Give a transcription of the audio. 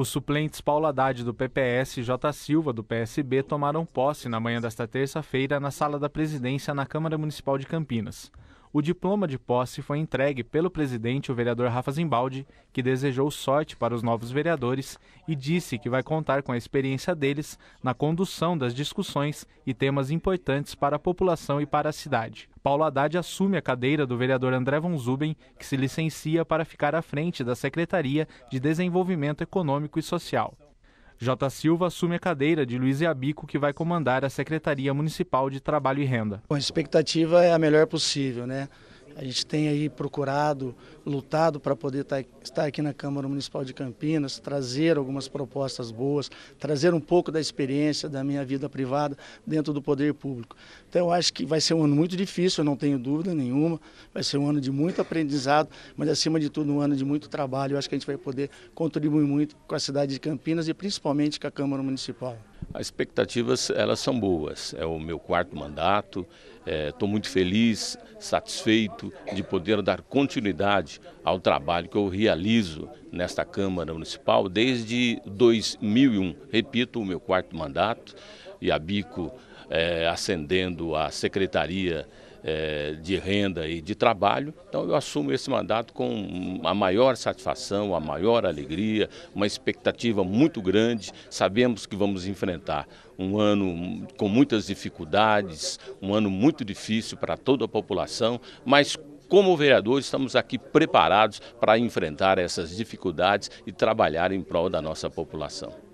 Os suplentes Paulo Haddad do PPS e J. Silva do PSB tomaram posse na manhã desta terça-feira na sala da presidência na Câmara Municipal de Campinas o diploma de posse foi entregue pelo presidente, o vereador Rafa Zimbaldi, que desejou sorte para os novos vereadores e disse que vai contar com a experiência deles na condução das discussões e temas importantes para a população e para a cidade. Paulo Haddad assume a cadeira do vereador André Von Zuben, que se licencia para ficar à frente da Secretaria de Desenvolvimento Econômico e Social. J. Silva assume a cadeira de Luiz Iabico, que vai comandar a Secretaria Municipal de Trabalho e Renda. Bom, a expectativa é a melhor possível, né? A gente tem aí procurado, lutado para poder tá, estar aqui na Câmara Municipal de Campinas, trazer algumas propostas boas, trazer um pouco da experiência da minha vida privada dentro do poder público. Então eu acho que vai ser um ano muito difícil, eu não tenho dúvida nenhuma, vai ser um ano de muito aprendizado, mas acima de tudo um ano de muito trabalho. Eu acho que a gente vai poder contribuir muito com a cidade de Campinas e principalmente com a Câmara Municipal. As expectativas elas são boas. É o meu quarto mandato. Estou é, muito feliz, satisfeito de poder dar continuidade ao trabalho que eu realizo nesta Câmara Municipal desde 2001. Repito, o meu quarto mandato e a Bico é, ascendendo à Secretaria é, de renda e de trabalho. Então eu assumo esse mandato com a maior satisfação, a maior alegria, uma expectativa muito grande. Sabemos que vamos enfrentar um ano com muitas dificuldades, um ano muito difícil para toda a população, mas como vereadores, estamos aqui preparados para enfrentar essas dificuldades e trabalhar em prol da nossa população.